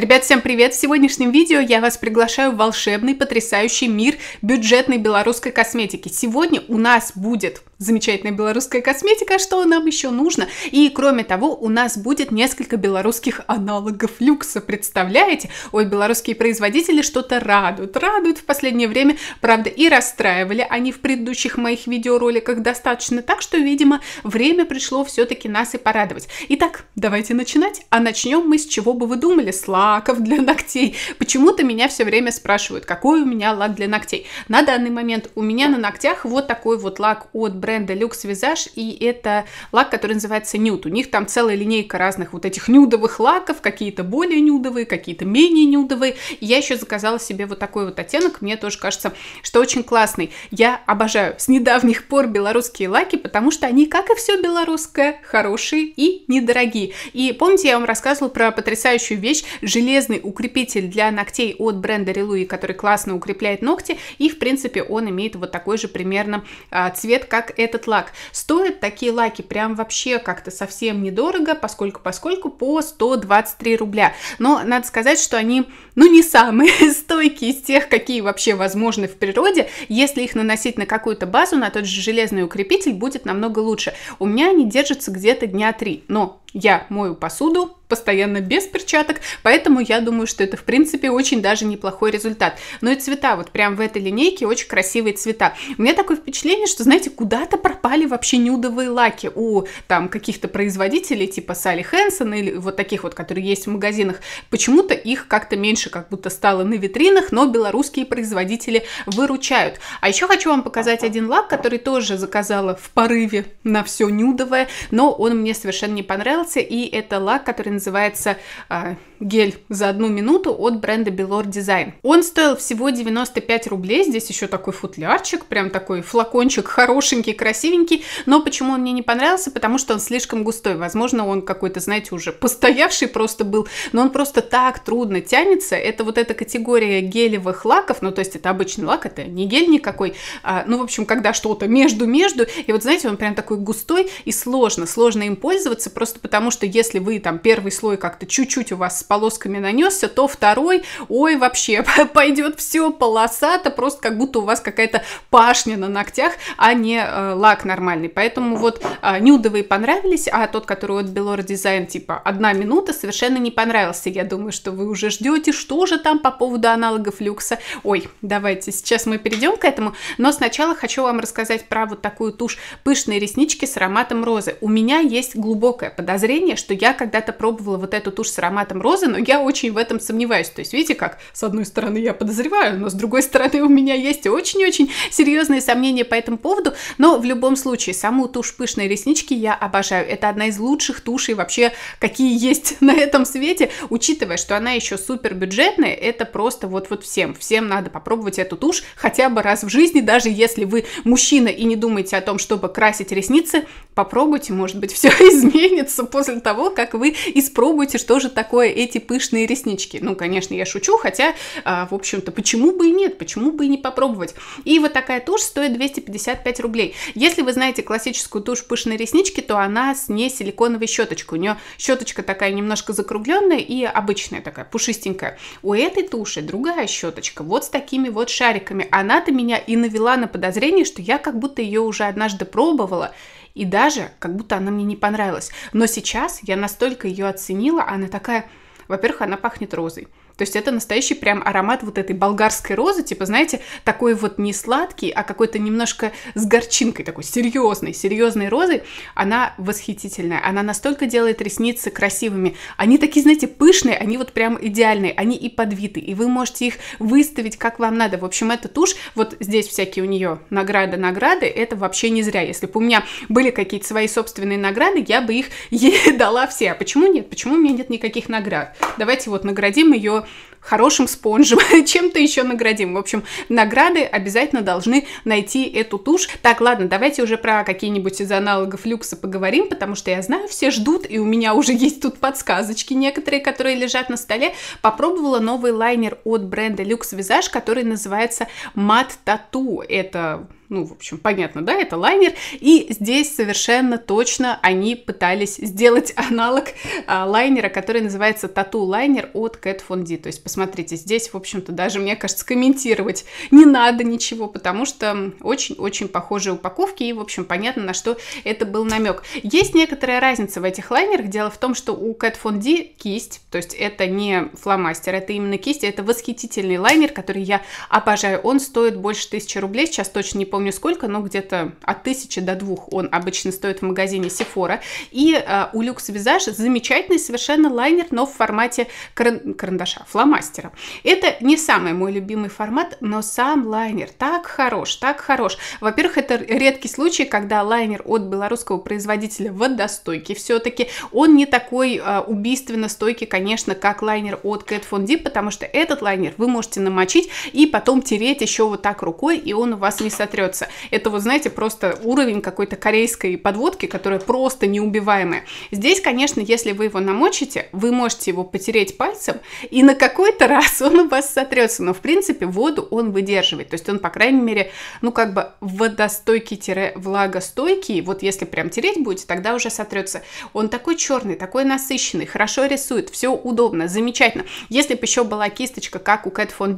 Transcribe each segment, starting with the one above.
Ребят, всем привет! В сегодняшнем видео я вас приглашаю в волшебный, потрясающий мир бюджетной белорусской косметики. Сегодня у нас будет замечательная белорусская косметика, что нам еще нужно? И кроме того, у нас будет несколько белорусских аналогов люкса, представляете? Ой, белорусские производители что-то радуют, радуют в последнее время, правда, и расстраивали они в предыдущих моих видеороликах достаточно, так что, видимо, время пришло все-таки нас и порадовать. Итак, давайте начинать, а начнем мы с чего бы вы думали, с лаков для ногтей. Почему-то меня все время спрашивают, какой у меня лак для ногтей. На данный момент у меня на ногтях вот такой вот лак от бренда бренда Люкс Визаж, и это лак, который называется Нюд. У них там целая линейка разных вот этих нюдовых лаков, какие-то более нюдовые, какие-то менее нюдовые. И я еще заказала себе вот такой вот оттенок, мне тоже кажется, что очень классный. Я обожаю с недавних пор белорусские лаки, потому что они, как и все белорусское, хорошие и недорогие. И помните, я вам рассказывала про потрясающую вещь, железный укрепитель для ногтей от бренда Релуи, который классно укрепляет ногти, и в принципе он имеет вот такой же примерно а, цвет, как этот лак. Стоят такие лаки прям вообще как-то совсем недорого, поскольку, поскольку по 123 рубля. Но надо сказать, что они, ну, не самые стойкие из тех, какие вообще возможны в природе. Если их наносить на какую-то базу, на тот же железный укрепитель будет намного лучше. У меня они держатся где-то дня три. Но я мою посуду постоянно без перчаток, поэтому я думаю, что это в принципе очень даже неплохой результат. Но и цвета, вот прям в этой линейке очень красивые цвета. У меня такое впечатление, что, знаете, куда-то пропали вообще нюдовые лаки у там каких-то производителей типа Салли Хэнсон или вот таких вот, которые есть в магазинах. Почему-то их как-то меньше как будто стало на витринах, но белорусские производители выручают. А еще хочу вам показать один лак, который тоже заказала в порыве на все нюдовое, но он мне совершенно не понравился понравился, и это лак, который называется а, гель за одну минуту от бренда Белор Дизайн. Он стоил всего 95 рублей, здесь еще такой футлярчик, прям такой флакончик хорошенький, красивенький, но почему он мне не понравился? Потому что он слишком густой, возможно, он какой-то, знаете, уже постоявший просто был, но он просто так трудно тянется, это вот эта категория гелевых лаков, ну то есть это обычный лак, это не гель никакой, а, ну в общем, когда что-то между-между, и вот знаете, он прям такой густой и сложно, сложно им пользоваться, просто потому что если вы там первый слой как-то чуть-чуть у вас полосками нанесся, то второй, ой, вообще пойдет все полосато, просто как будто у вас какая-то пашня на ногтях, а не э, лак нормальный. Поэтому вот э, нюдовые понравились, а тот, который от Белор Дизайн, типа одна минута, совершенно не понравился. Я думаю, что вы уже ждете, что же там по поводу аналогов люкса. Ой, давайте, сейчас мы перейдем к этому, но сначала хочу вам рассказать про вот такую тушь пышные реснички с ароматом розы. У меня есть глубокое подозрение, что я когда-то пробовала вот эту тушь с ароматом розы, угрозы, но я очень в этом сомневаюсь. То есть, видите, как с одной стороны я подозреваю, но с другой стороны у меня есть очень-очень серьезные сомнения по этому поводу. Но в любом случае, саму тушь пышные реснички я обожаю. Это одна из лучших тушей вообще, какие есть на этом свете, учитывая, что она еще супер бюджетная, это просто вот-вот всем. Всем надо попробовать эту тушь хотя бы раз в жизни, даже если вы мужчина и не думаете о том, чтобы красить ресницы, попробуйте, может быть, все изменится после того, как вы испробуете, что же такое эти эти пышные реснички. Ну, конечно, я шучу, хотя, а, в общем-то, почему бы и нет, почему бы и не попробовать. И вот такая тушь стоит 255 рублей. Если вы знаете классическую тушь пышные реснички, то она с не силиконовой щеточкой. У нее щеточка такая немножко закругленная и обычная такая, пушистенькая. У этой туши другая щеточка, вот с такими вот шариками. Она-то меня и навела на подозрение, что я как будто ее уже однажды пробовала, и даже как будто она мне не понравилась. Но сейчас я настолько ее оценила, она такая во-первых, она пахнет розой. То есть это настоящий прям аромат вот этой болгарской розы, типа, знаете, такой вот не сладкий, а какой-то немножко с горчинкой, такой серьезной, серьезной розы. Она восхитительная, она настолько делает ресницы красивыми. Они такие, знаете, пышные, они вот прям идеальные, они и подвиты, и вы можете их выставить как вам надо. В общем, эта тушь, вот здесь всякие у нее награды, награды, это вообще не зря. Если бы у меня были какие-то свои собственные награды, я бы их ей дала все. А почему нет? Почему у меня нет никаких наград? Давайте вот наградим ее хорошим спонжем, чем-то еще наградим. В общем, награды обязательно должны найти эту тушь. Так, ладно, давайте уже про какие-нибудь из аналогов люкса поговорим, потому что я знаю, все ждут, и у меня уже есть тут подсказочки некоторые, которые лежат на столе. Попробовала новый лайнер от бренда Люкс Визаж, который называется Мат Тату. Это ну, в общем, понятно, да, это лайнер. И здесь совершенно точно они пытались сделать аналог а, лайнера, который называется тату-лайнер от Kat Von D. То есть, посмотрите, здесь, в общем-то, даже, мне кажется, комментировать не надо ничего, потому что очень-очень похожие упаковки, и, в общем, понятно, на что это был намек. Есть некоторая разница в этих лайнерах. Дело в том, что у Kat Von D кисть, то есть это не фломастер, это именно кисть, это восхитительный лайнер, который я обожаю. Он стоит больше тысячи рублей, сейчас точно не помню, помню сколько, но где-то от тысячи до двух он обычно стоит в магазине Sephora. И э, у Люкс Визаж замечательный совершенно лайнер, но в формате каран карандаша, фломастера. Это не самый мой любимый формат, но сам лайнер так хорош, так хорош. Во-первых, это редкий случай, когда лайнер от белорусского производителя водостойкий все-таки. Он не такой э, убийственно стойкий, конечно, как лайнер от Cat Von D, потому что этот лайнер вы можете намочить и потом тереть еще вот так рукой, и он у вас не сотрет остается. Это вот, знаете, просто уровень какой-то корейской подводки, которая просто неубиваемая. Здесь, конечно, если вы его намочите, вы можете его потереть пальцем, и на какой-то раз он у вас сотрется, но в принципе воду он выдерживает. То есть он, по крайней мере, ну как бы водостойкий-влагостойкий, вот если прям тереть будете, тогда уже сотрется. Он такой черный, такой насыщенный, хорошо рисует, все удобно, замечательно. Если бы еще была кисточка, как у Cat Von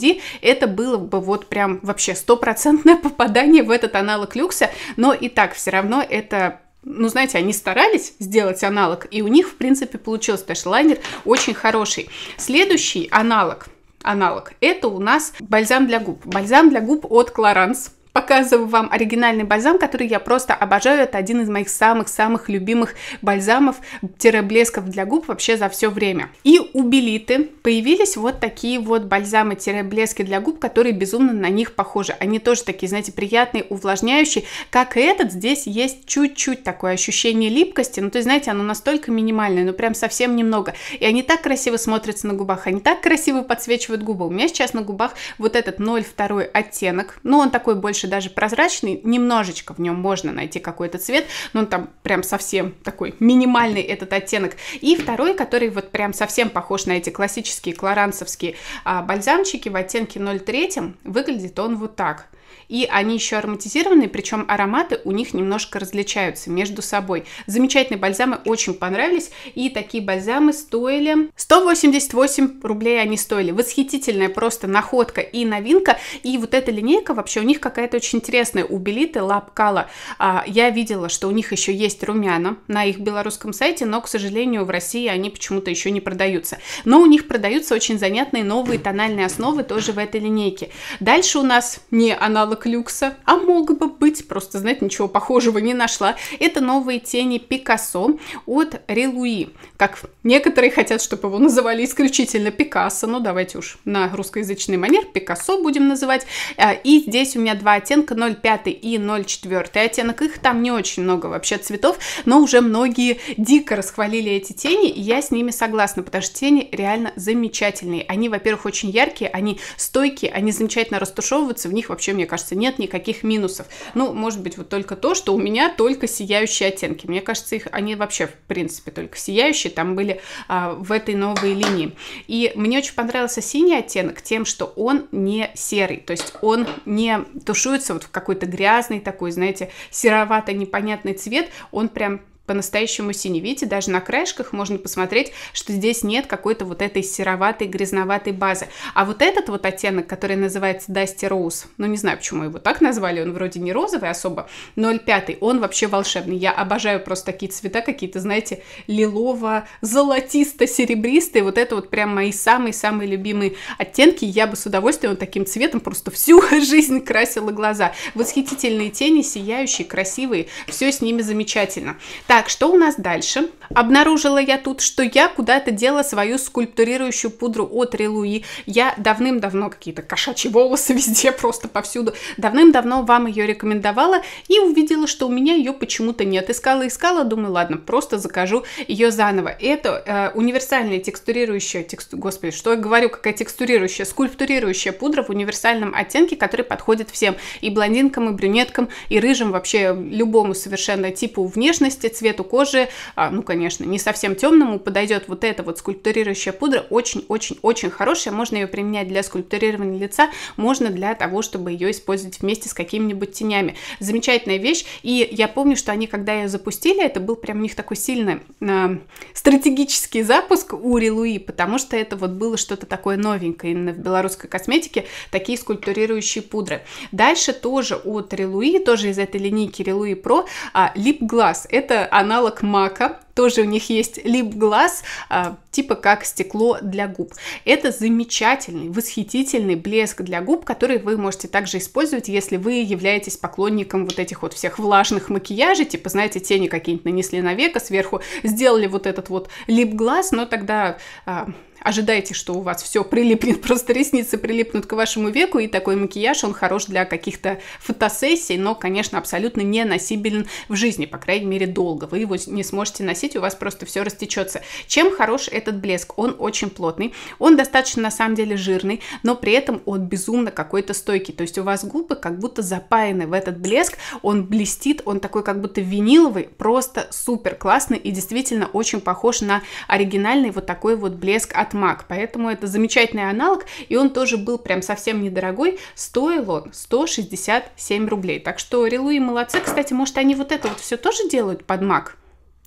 это было бы вот прям вообще стопроцентное попадание в этот аналог люкса, но и так все равно это ну, знаете, они старались сделать аналог, и у них, в принципе, получился тешлайнер очень хороший. Следующий аналог, аналог, это у нас бальзам для губ. Бальзам для губ от Clarins Показываю вам оригинальный бальзам, который я просто обожаю. Это один из моих самых-самых любимых бальзамов-блесков для губ вообще за все время. И у Белиты появились вот такие вот бальзамы-блески для губ, которые безумно на них похожи. Они тоже такие, знаете, приятные, увлажняющие. Как и этот, здесь есть чуть-чуть такое ощущение липкости. Ну, то есть, знаете, оно настолько минимальное, но ну, прям совсем немного. И они так красиво смотрятся на губах, они так красиво подсвечивают губы. У меня сейчас на губах вот этот 0,2 оттенок. Ну, он такой больше больше даже прозрачный, немножечко в нем можно найти какой-то цвет, но он там прям совсем такой минимальный этот оттенок. И второй, который вот прям совсем похож на эти классические кларансовские а, бальзамчики в оттенке 0,3, выглядит он вот так – и они еще ароматизированные, причем ароматы у них немножко различаются между собой. Замечательные бальзамы, очень понравились. И такие бальзамы стоили 188 рублей они стоили. Восхитительная просто находка и новинка. И вот эта линейка вообще у них какая-то очень интересная. У Белиты Лапкала а, я видела, что у них еще есть румяна на их белорусском сайте, но, к сожалению, в России они почему-то еще не продаются. Но у них продаются очень занятные новые тональные основы тоже в этой линейке. Дальше у нас не она аналог люкса, а мог бы быть, просто, знаете, ничего похожего не нашла. Это новые тени Пикассо от Релуи. Как некоторые хотят, чтобы его называли исключительно Пикассо, но давайте уж на русскоязычный манер Пикассо будем называть. А, и здесь у меня два оттенка, 0,5 и 0,4 оттенок. Их там не очень много вообще цветов, но уже многие дико расхвалили эти тени, и я с ними согласна, потому что тени реально замечательные. Они, во-первых, очень яркие, они стойкие, они замечательно растушевываются, в них вообще, мне кажется, нет никаких минусов. Ну, может быть, вот только то, что у меня только сияющие оттенки. Мне кажется, их они вообще, в принципе, только сияющие там были а, в этой новой линии. И мне очень понравился синий оттенок тем, что он не серый, то есть он не тушуется вот в какой-то грязный такой, знаете, серовато-непонятный цвет, он прям по-настоящему синевите, даже на краешках можно посмотреть, что здесь нет какой-то вот этой сероватой, грязноватой базы. А вот этот вот оттенок, который называется Dusty Rose, ну не знаю, почему его так назвали, он вроде не розовый особо, 0,5, он вообще волшебный. Я обожаю просто такие цвета, какие-то, знаете, лилово-золотисто-серебристые, вот это вот прям мои самые-самые любимые оттенки, я бы с удовольствием таким цветом просто всю жизнь красила глаза. Восхитительные тени, сияющие, красивые, все с ними замечательно. Так, что у нас дальше? Обнаружила я тут, что я куда-то дела свою скульптурирующую пудру от Релуи. Я давным-давно какие-то кошачьи волосы везде, просто повсюду. Давным-давно вам ее рекомендовала и увидела, что у меня ее почему-то нет. Искала-искала, думаю, ладно, просто закажу ее заново. Это э, универсальная текстурирующая, тексту... господи, что я говорю, какая текстурирующая, скульптурирующая пудра в универсальном оттенке, который подходит всем, и блондинкам, и брюнеткам, и рыжим, вообще любому совершенно типу внешности, цвету кожи, а, ну, конечно, не совсем темному, подойдет вот эта вот скульптурирующая пудра, очень-очень-очень хорошая, можно ее применять для скульптурирования лица, можно для того, чтобы ее использовать вместе с какими-нибудь тенями. Замечательная вещь, и я помню, что они, когда ее запустили, это был прям у них такой сильный э, стратегический запуск Ури Луи, потому что это вот было что-то такое новенькое именно в белорусской косметике, такие скульптурирующие пудры. Дальше тоже от Релуи, тоже из этой линейки Релуи Про, а, Lip Glass. Это аналог мака. Тоже у них есть лип-глаз, а, типа как стекло для губ. Это замечательный, восхитительный блеск для губ, который вы можете также использовать, если вы являетесь поклонником вот этих вот всех влажных макияжей, типа, знаете, тени какие-нибудь нанесли на веко, сверху сделали вот этот вот лип-глаз, но тогда а, ожидайте, что у вас все прилипнет, просто ресницы прилипнут к вашему веку, и такой макияж, он хорош для каких-то фотосессий, но, конечно, абсолютно не носибелен в жизни, по крайней мере, долго. Вы его не сможете носить, у вас просто все растечется. Чем хорош этот блеск? Он очень плотный, он достаточно, на самом деле, жирный, но при этом он безумно какой-то стойкий, то есть у вас губы как будто запаяны в этот блеск, он блестит, он такой как будто виниловый, просто супер классный и действительно очень похож на оригинальный вот такой вот блеск от от MAC, поэтому это замечательный аналог, и он тоже был прям совсем недорогой, стоил он 167 рублей. Так что Релу и молодцы, кстати, может они вот это вот все тоже делают под MAC?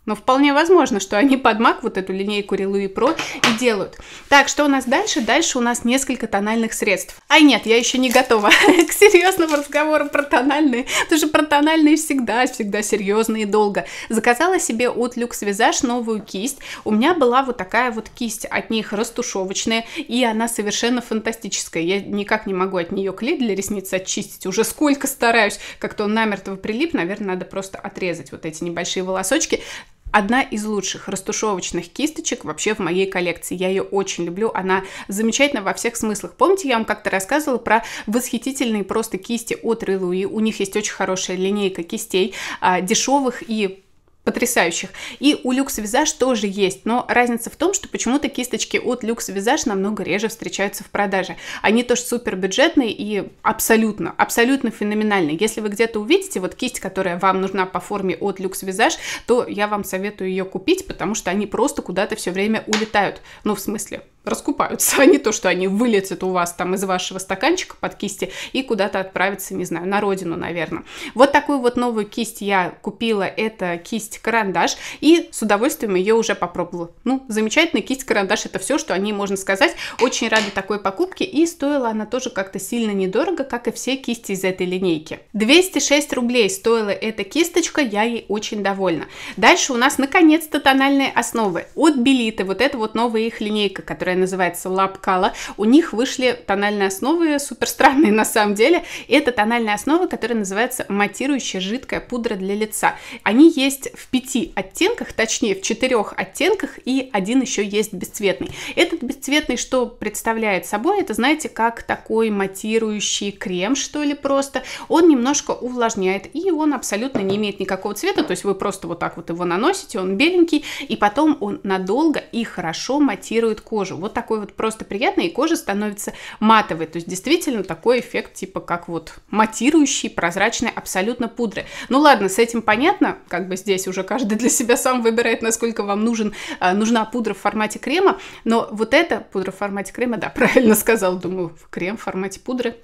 Но вполне возможно, что они под мак вот эту линейку Релуи Про и делают. Так, что у нас дальше? Дальше у нас несколько тональных средств. Ай, нет, я еще не готова к серьезному разговору про тональные. Потому что про тональные всегда, всегда серьезно и долго. Заказала себе от Люкс Визаж новую кисть. У меня была вот такая вот кисть от них растушевочная, и она совершенно фантастическая. Я никак не могу от нее клей для ресниц очистить. Уже сколько стараюсь, как-то он намертво прилип, наверное, надо просто отрезать вот эти небольшие волосочки одна из лучших растушевочных кисточек вообще в моей коллекции. Я ее очень люблю, она замечательна во всех смыслах. Помните, я вам как-то рассказывала про восхитительные просто кисти от Рилуи? У них есть очень хорошая линейка кистей, а, дешевых и потрясающих. И у Люкс Визаж тоже есть, но разница в том, что почему-то кисточки от Люкс Визаж намного реже встречаются в продаже. Они тоже супер бюджетные и абсолютно, абсолютно феноменальные. Если вы где-то увидите вот кисть, которая вам нужна по форме от Люкс Визаж, то я вам советую ее купить, потому что они просто куда-то все время улетают. Ну, в смысле, раскупаются, а не то, что они вылетят у вас там из вашего стаканчика под кисти и куда-то отправятся, не знаю, на родину, наверное. Вот такую вот новую кисть я купила, это кисть-карандаш, и с удовольствием ее уже попробовала. Ну, замечательная кисть-карандаш это все, что о ней можно сказать. Очень рада такой покупке, и стоила она тоже как-то сильно недорого, как и все кисти из этой линейки. 206 рублей стоила эта кисточка, я ей очень довольна. Дальше у нас, наконец-то, тональные основы от Белиты, вот это вот новая их линейка, которая которая называется Лапкала, у них вышли тональные основы, супер странные на самом деле. Это тональная основа, которая называется матирующая жидкая пудра для лица. Они есть в пяти оттенках, точнее в четырех оттенках, и один еще есть бесцветный. Этот бесцветный что представляет собой? Это, знаете, как такой матирующий крем, что ли, просто. Он немножко увлажняет, и он абсолютно не имеет никакого цвета, то есть вы просто вот так вот его наносите, он беленький, и потом он надолго и хорошо матирует кожу. Вот такой вот просто приятный, и кожа становится матовой. То есть действительно такой эффект типа как вот матирующий, прозрачной абсолютно пудры. Ну ладно, с этим понятно, как бы здесь уже каждый для себя сам выбирает, насколько вам нужен, а, нужна пудра в формате крема, но вот эта пудра в формате крема, да, правильно сказал, думаю, крем в формате пудры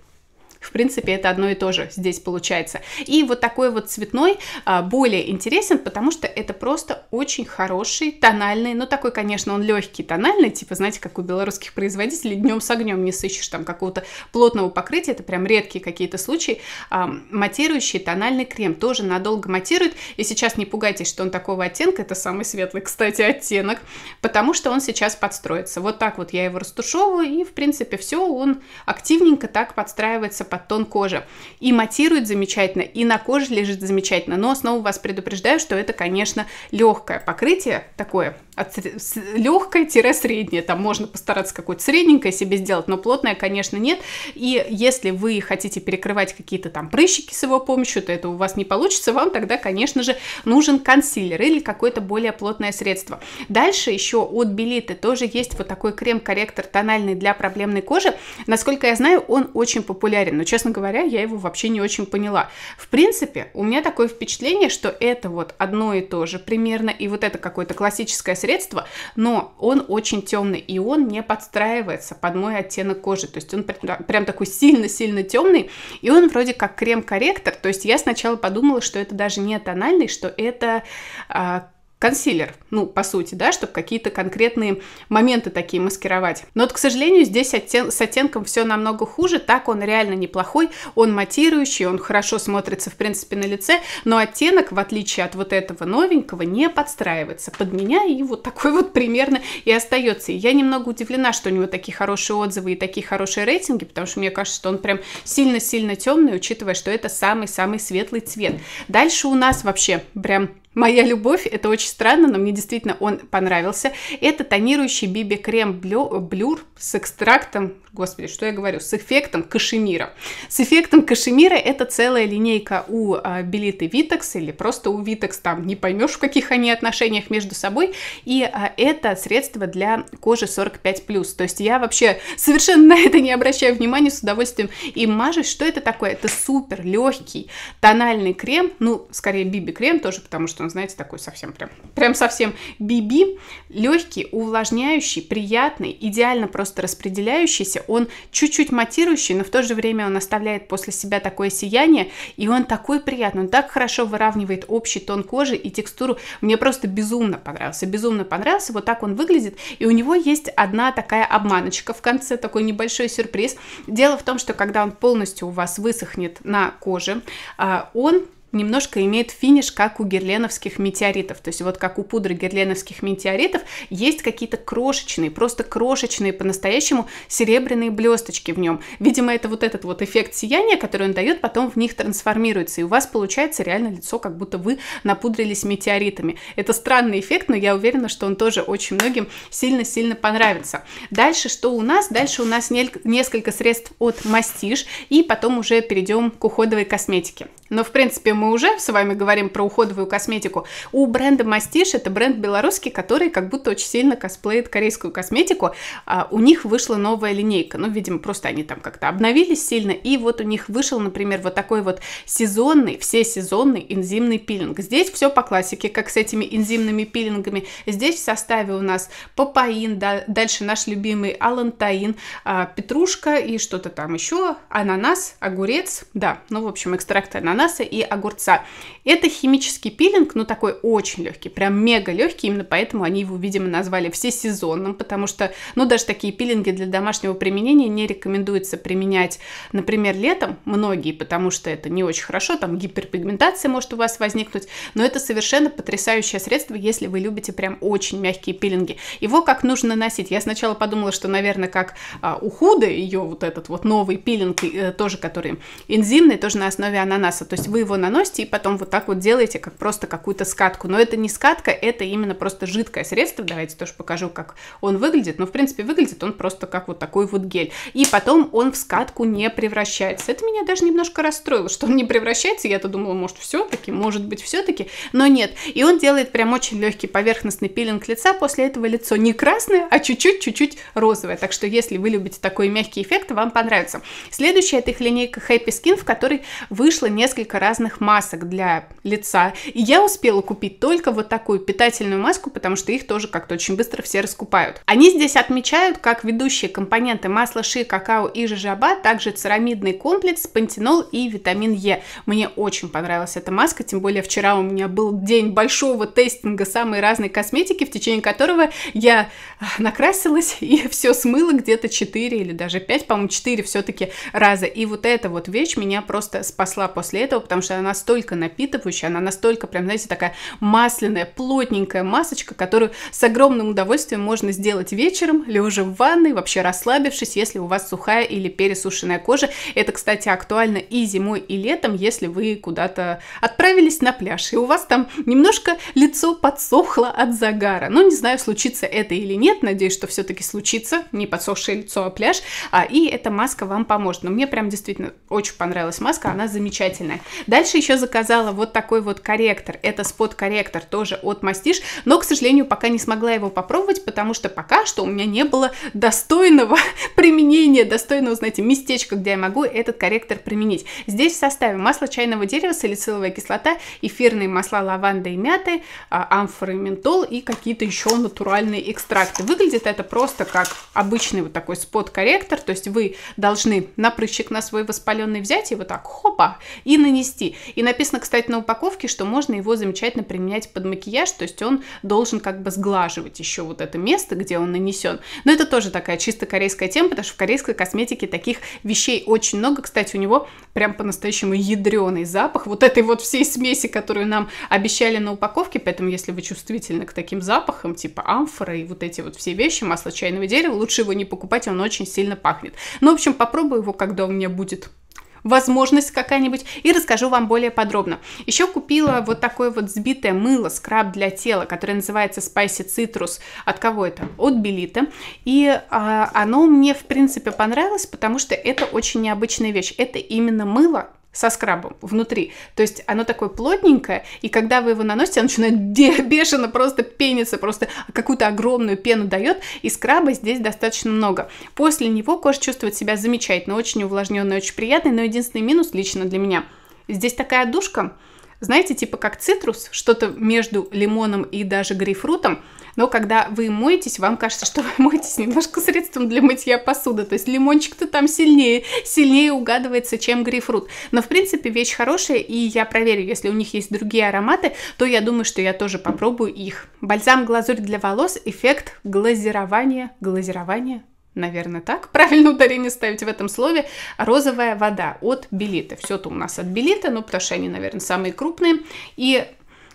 в принципе, это одно и то же здесь получается. И вот такой вот цветной а, более интересен, потому что это просто очень хороший тональный, ну такой, конечно, он легкий тональный, типа, знаете, как у белорусских производителей, днем с огнем не сыщешь там какого-то плотного покрытия, это прям редкие какие-то случаи. А, матирующий тональный крем тоже надолго матирует, и сейчас не пугайтесь, что он такого оттенка, это самый светлый, кстати, оттенок, потому что он сейчас подстроится. Вот так вот я его растушевываю, и, в принципе, все, он активненько так подстраивается под тон кожи. И матирует замечательно, и на коже лежит замечательно. Но снова вас предупреждаю, что это, конечно, легкое покрытие такое от легкой-средней. Там можно постараться какое-то средненькое себе сделать, но плотное, конечно, нет. И если вы хотите перекрывать какие-то там прыщики с его помощью, то это у вас не получится, вам тогда, конечно же, нужен консилер или какое-то более плотное средство. Дальше еще от Белиты тоже есть вот такой крем-корректор тональный для проблемной кожи. Насколько я знаю, он очень популярен, но, честно говоря, я его вообще не очень поняла. В принципе, у меня такое впечатление, что это вот одно и то же примерно, и вот это какое-то классическое средство, но он очень темный, и он не подстраивается под мой оттенок кожи. То есть он прям такой сильно-сильно темный, и он вроде как крем-корректор. То есть я сначала подумала, что это даже не тональный, что это а, консилер, ну, по сути, да, чтобы какие-то конкретные моменты такие маскировать. Но вот, к сожалению, здесь оттен с оттенком все намного хуже, так он реально неплохой, он матирующий, он хорошо смотрится, в принципе, на лице, но оттенок, в отличие от вот этого новенького, не подстраивается под меня, и вот такой вот примерно и остается. И я немного удивлена, что у него такие хорошие отзывы и такие хорошие рейтинги, потому что мне кажется, что он прям сильно-сильно темный, учитывая, что это самый-самый светлый цвет. Дальше у нас вообще прям Моя любовь, это очень странно, но мне действительно он понравился. Это тонирующий Биби крем блюр с экстрактом, господи, что я говорю, с эффектом кашемира. С эффектом кашемира это целая линейка у а, Белиты Витекс или просто у Витекс, там не поймешь, в каких они отношениях между собой. И а, это средство для кожи 45+. То есть я вообще совершенно на это не обращаю внимания, с удовольствием им мажусь. Что это такое? Это супер легкий тональный крем, ну, скорее Биби крем тоже, потому что что он, знаете, такой совсем прям, прям совсем биби. Легкий, увлажняющий, приятный, идеально просто распределяющийся. Он чуть-чуть матирующий, но в то же время он оставляет после себя такое сияние. И он такой приятный, он так хорошо выравнивает общий тон кожи и текстуру. Мне просто безумно понравился, безумно понравился. Вот так он выглядит. И у него есть одна такая обманочка в конце, такой небольшой сюрприз. Дело в том, что когда он полностью у вас высохнет на коже, а, он немножко имеет финиш, как у герленовских метеоритов. То есть вот как у пудры герленовских метеоритов есть какие-то крошечные, просто крошечные по-настоящему серебряные блесточки в нем. Видимо, это вот этот вот эффект сияния, который он дает, потом в них трансформируется, и у вас получается реально лицо, как будто вы напудрились метеоритами. Это странный эффект, но я уверена, что он тоже очень многим сильно-сильно понравится. Дальше что у нас? Дальше у нас несколько средств от Мастиш, и потом уже перейдем к уходовой косметике. Но, в принципе, мы уже с вами говорим про уходовую косметику, у бренда Мастиш, это бренд белорусский, который как будто очень сильно косплеит корейскую косметику, а, у них вышла новая линейка. Ну, видимо, просто они там как-то обновились сильно, и вот у них вышел, например, вот такой вот сезонный, всесезонный энзимный пилинг. Здесь все по классике, как с этими энзимными пилингами. Здесь в составе у нас папаин, да, дальше наш любимый алантаин, а, петрушка и что-то там еще, ананас, огурец, да, ну, в общем, экстракт ананаса и огурца огурца. Это химический пилинг, но ну, такой очень легкий, прям мега легкий, именно поэтому они его, видимо, назвали всесезонным, потому что, ну, даже такие пилинги для домашнего применения не рекомендуется применять, например, летом, многие, потому что это не очень хорошо, там гиперпигментация может у вас возникнуть, но это совершенно потрясающее средство, если вы любите прям очень мягкие пилинги. Его как нужно наносить? Я сначала подумала, что, наверное, как а, у Худы, ее вот этот вот новый пилинг, э, тоже который энзимный, тоже на основе ананаса, то есть вы его наносите, разносите и потом вот так вот делаете, как просто какую-то скатку. Но это не скатка, это именно просто жидкое средство. Давайте тоже покажу, как он выглядит. Но, в принципе, выглядит он просто как вот такой вот гель. И потом он в скатку не превращается. Это меня даже немножко расстроило, что он не превращается. Я-то думала, может, все-таки, может быть, все-таки. Но нет. И он делает прям очень легкий поверхностный пилинг лица. После этого лицо не красное, а чуть-чуть-чуть розовое. Так что, если вы любите такой мягкий эффект, вам понравится. Следующая это их линейка Happy Skin, в которой вышло несколько разных марок масок для лица. И я успела купить только вот такую питательную маску, потому что их тоже как-то очень быстро все раскупают. Они здесь отмечают, как ведущие компоненты масло ши, какао и жижаба, также церамидный комплекс, пантенол и витамин Е. Мне очень понравилась эта маска, тем более вчера у меня был день большого тестинга самой разной косметики, в течение которого я а, накрасилась и все смыла где-то 4 или даже 5, по-моему, 4 все-таки раза. И вот эта вот вещь меня просто спасла после этого, потому что она настолько напитывающая, она настолько прям, знаете, такая масляная, плотненькая масочка, которую с огромным удовольствием можно сделать вечером, лежа в ванной, вообще расслабившись, если у вас сухая или пересушенная кожа. Это, кстати, актуально и зимой, и летом, если вы куда-то отправились на пляж, и у вас там немножко лицо подсохло от загара. Ну, не знаю, случится это или нет, надеюсь, что все-таки случится, не подсохшее лицо, а пляж, а, и эта маска вам поможет. Но мне прям действительно очень понравилась маска, она замечательная. Дальше еще заказала вот такой вот корректор. Это спот-корректор тоже от Мастиш, но, к сожалению, пока не смогла его попробовать, потому что пока что у меня не было достойного применения, достойного, знаете, местечка, где я могу этот корректор применить. Здесь в составе масло чайного дерева, салициловая кислота, эфирные масла лаванды и мяты, а, амфоры и ментол и какие-то еще натуральные экстракты. Выглядит это просто как обычный вот такой спот-корректор, то есть вы должны напрыщик на свой воспаленный взять и вот так хопа и нанести. И написано, кстати, на упаковке, что можно его замечательно применять под макияж, то есть он должен как бы сглаживать еще вот это место, где он нанесен. Но это тоже такая чисто корейская тема, потому что в корейской косметике таких вещей очень много. Кстати, у него прям по-настоящему ядреный запах вот этой вот всей смеси, которую нам обещали на упаковке, поэтому если вы чувствительны к таким запахам, типа амфоры и вот эти вот все вещи, масло чайного дерева, лучше его не покупать, он очень сильно пахнет. Ну, в общем, попробую его, когда у меня будет возможность какая-нибудь, и расскажу вам более подробно. Еще купила вот такое вот сбитое мыло, скраб для тела, которое называется Spicy Citrus. От кого это? От Белита. И а, оно мне, в принципе, понравилось, потому что это очень необычная вещь. Это именно мыло, со скрабом внутри. То есть оно такое плотненькое, и когда вы его наносите, оно начинает бешено просто пениться, просто какую-то огромную пену дает, и скраба здесь достаточно много. После него кожа чувствует себя замечательно, очень увлажненной, очень приятной, но единственный минус лично для меня – здесь такая душка – знаете, типа как цитрус, что-то между лимоном и даже грейпфрутом, но когда вы моетесь, вам кажется, что вы моетесь немножко средством для мытья посуды, то есть лимончик-то там сильнее, сильнее угадывается, чем грейпфрут. Но в принципе вещь хорошая, и я проверю, если у них есть другие ароматы, то я думаю, что я тоже попробую их. Бальзам глазурь для волос, эффект глазирования, глазирования, наверное, так, правильно ударение ставить в этом слове, розовая вода от Белита. Все это у нас от Белита, ну, потому что они, наверное, самые крупные. И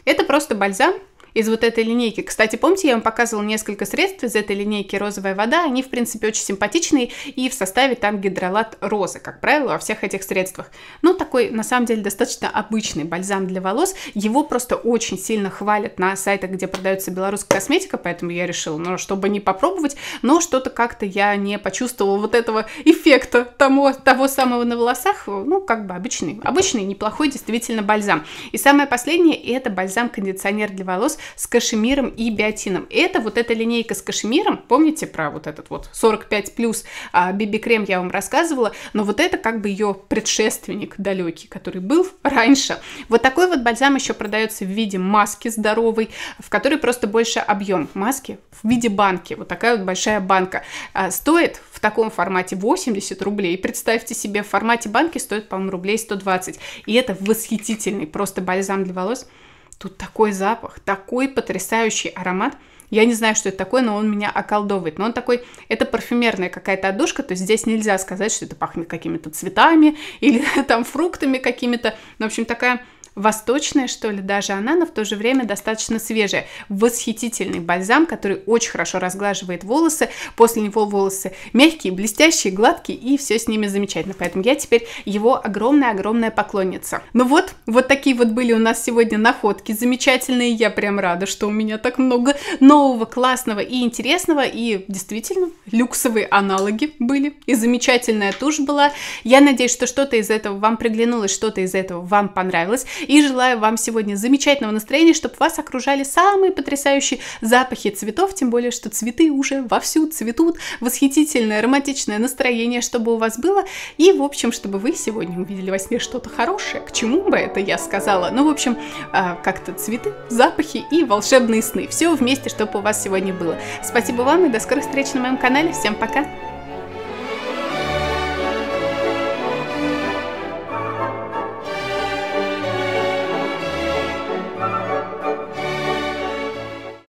это просто бальзам из вот этой линейки. Кстати, помните, я вам показывала несколько средств из этой линейки «Розовая вода». Они, в принципе, очень симпатичные, и в составе там гидролат розы, как правило, во всех этих средствах. Ну, такой, на самом деле, достаточно обычный бальзам для волос. Его просто очень сильно хвалят на сайтах, где продается белорусская косметика, поэтому я решила, ну, чтобы не попробовать, но что-то как-то я не почувствовала вот этого эффекта тому, того самого на волосах. Ну, как бы обычный, обычный, неплохой действительно бальзам. И самое последнее, это бальзам-кондиционер для волос с кашемиром и биотином. Это вот эта линейка с кашемиром, помните про вот этот вот 45 плюс а, биби-крем я вам рассказывала, но вот это как бы ее предшественник далекий, который был раньше. Вот такой вот бальзам еще продается в виде маски здоровой, в которой просто больше объем маски в виде банки. Вот такая вот большая банка. А, стоит в таком формате 80 рублей. Представьте себе, в формате банки стоит, по-моему, рублей 120. И это восхитительный просто бальзам для волос. Тут такой запах, такой потрясающий аромат. Я не знаю, что это такое, но он меня околдовывает. Но он такой, это парфюмерная какая-то одушка. то есть здесь нельзя сказать, что это пахнет какими-то цветами или там фруктами какими-то. Ну, в общем, такая восточная, что ли, даже она, но в то же время достаточно свежая. Восхитительный бальзам, который очень хорошо разглаживает волосы. После него волосы мягкие, блестящие, гладкие, и все с ними замечательно. Поэтому я теперь его огромная-огромная поклонница. Ну вот, вот такие вот были у нас сегодня находки замечательные. Я прям рада, что у меня так много нового, классного и интересного. И действительно, люксовые аналоги были. И замечательная тушь была. Я надеюсь, что что-то из этого вам приглянулось, что-то из этого вам понравилось и желаю вам сегодня замечательного настроения, чтобы вас окружали самые потрясающие запахи цветов, тем более, что цветы уже вовсю цветут, восхитительное романтичное настроение, чтобы у вас было, и, в общем, чтобы вы сегодня увидели во сне что-то хорошее, к чему бы это я сказала, ну, в общем, а, как-то цветы, запахи и волшебные сны, все вместе, чтобы у вас сегодня было. Спасибо вам и до скорых встреч на моем канале, всем пока!